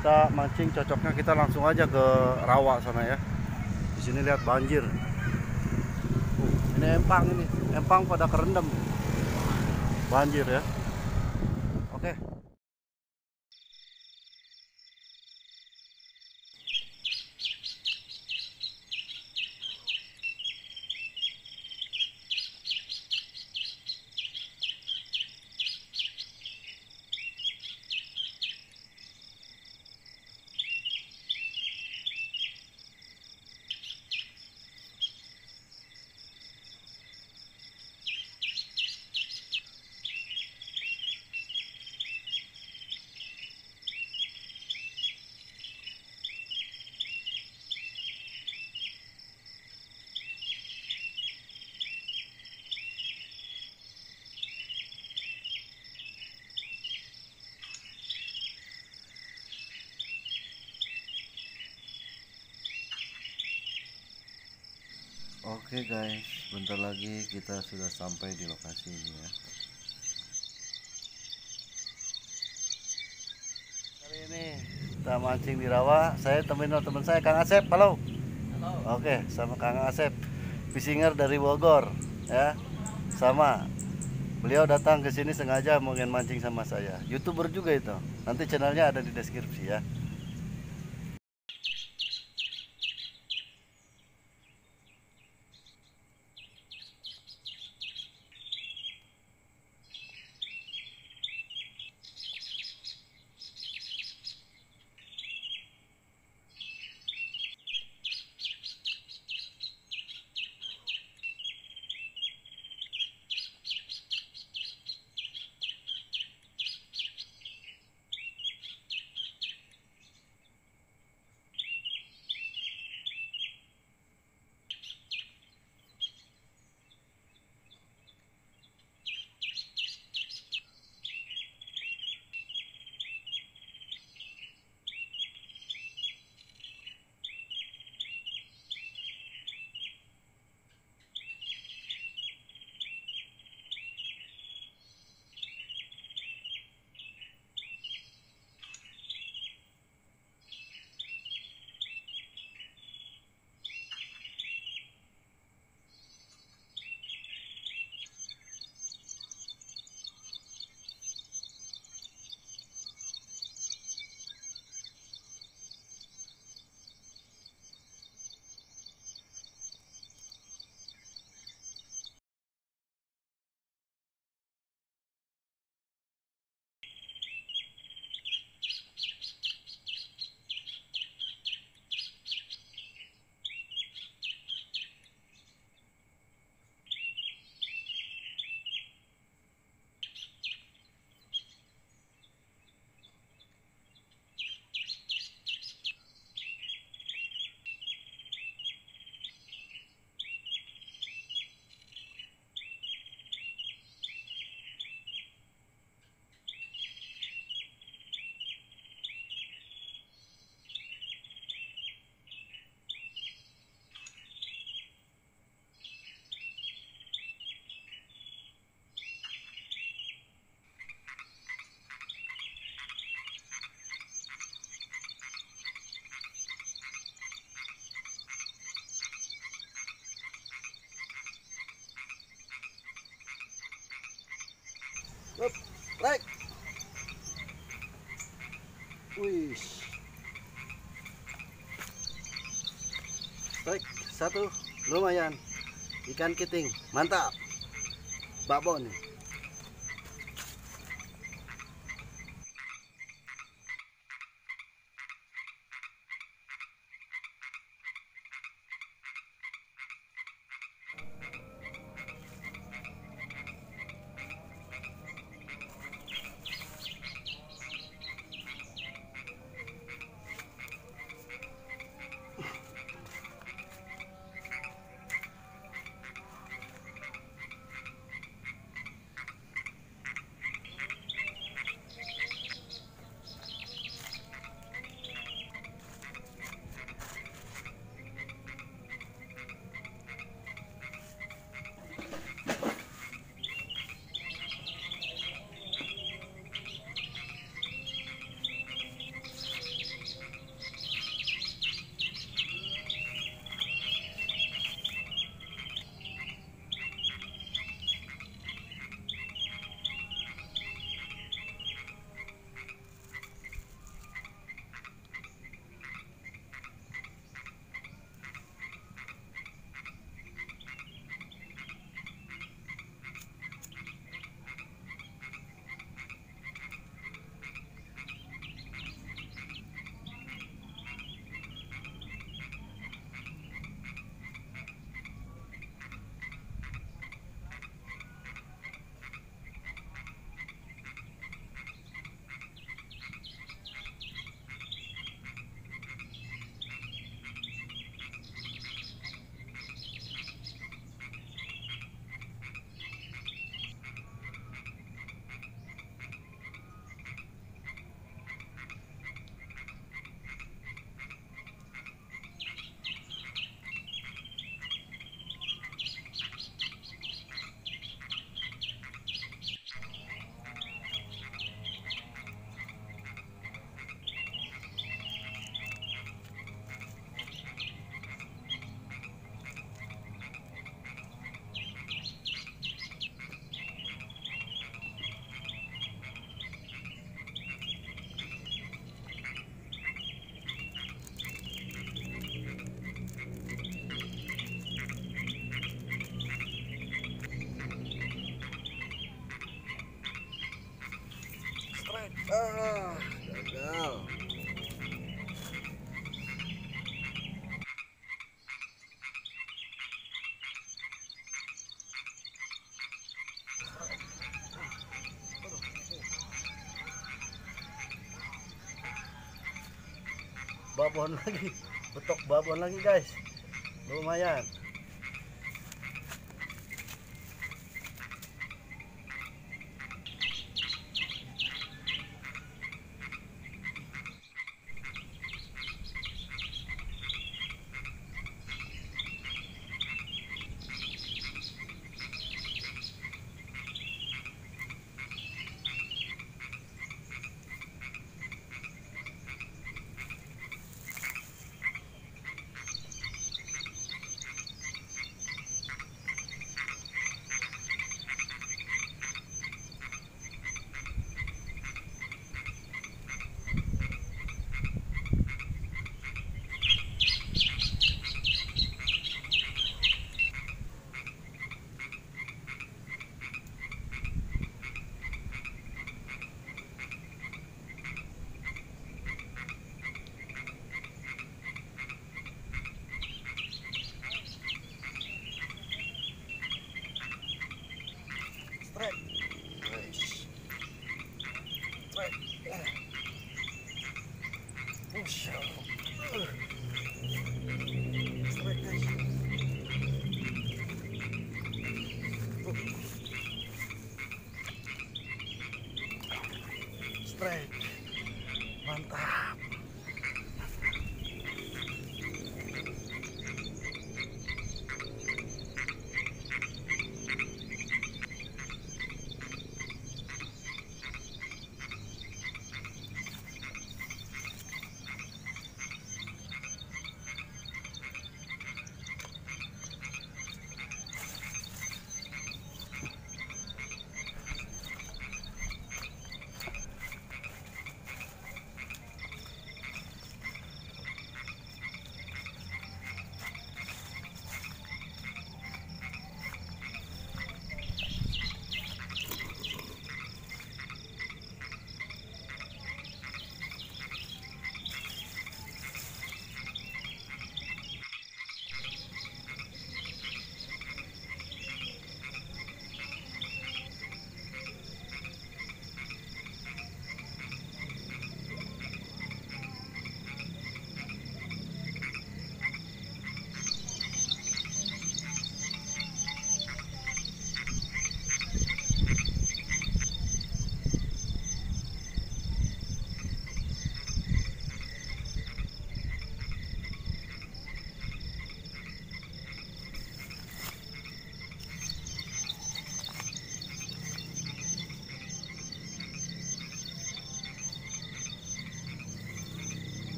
kita mancing cocoknya kita langsung aja ke rawa sana ya di sini lihat banjir uh, ini empang ini empang pada kerendam banjir ya Oke okay guys, bentar lagi kita sudah sampai di lokasi ini ya. Hari ini kita mancing di rawa. Saya temenin teman saya Kang Asep. Halo. Halo. Oke, okay, sama Kang Asep, Fishinger dari Bogor ya. Sama. Beliau datang ke sini sengaja mau mancing sama saya. Youtuber juga itu. Nanti channelnya ada di deskripsi ya. Lep, rek. Wih. Rek, satu. Lumayan. Ikan kiting. Mantap. Babon nih. babon lagi betok babon lagi guys lumayan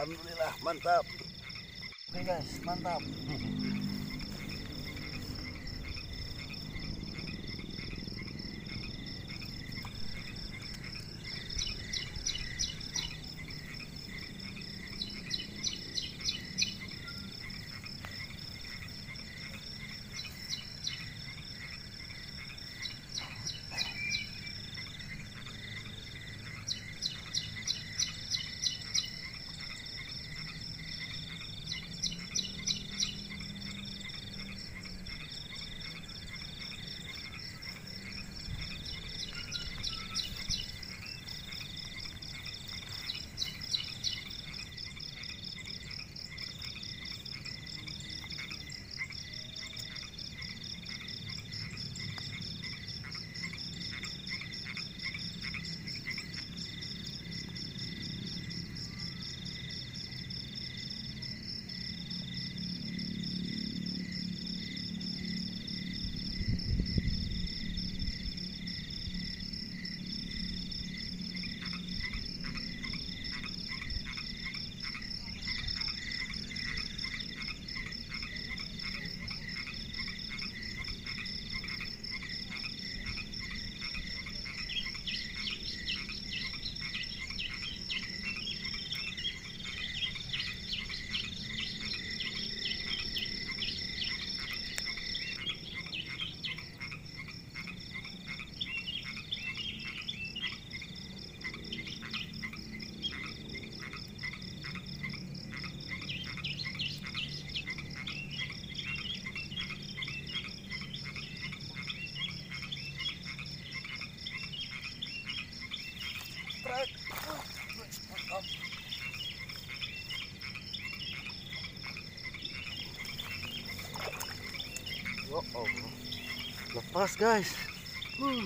Alhamdulillah mantap. Oke okay guys, mantap. Passa, guys. Uh.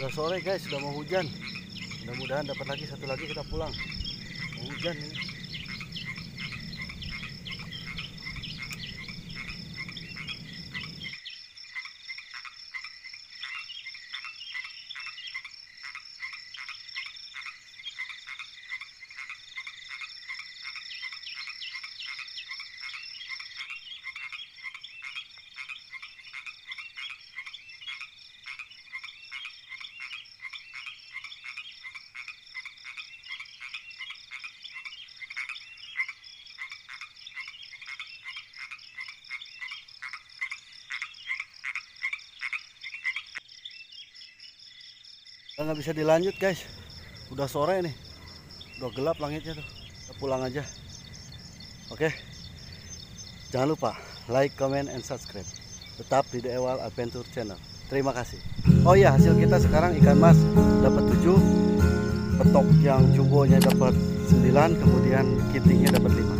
Sudah sore guys, sudah mau hujan. Mudah-mudahan dapat lagi satu lagi kita pulang. Mau hujan ini. nggak bisa dilanjut guys udah sore nih udah gelap langitnya tuh kita pulang aja oke jangan lupa like comment and subscribe tetap di Ewal Adventure Channel terima kasih oh iya hasil kita sekarang ikan mas dapat 7 petok yang jumbonya dapat 9 kemudian kitingnya dapat 5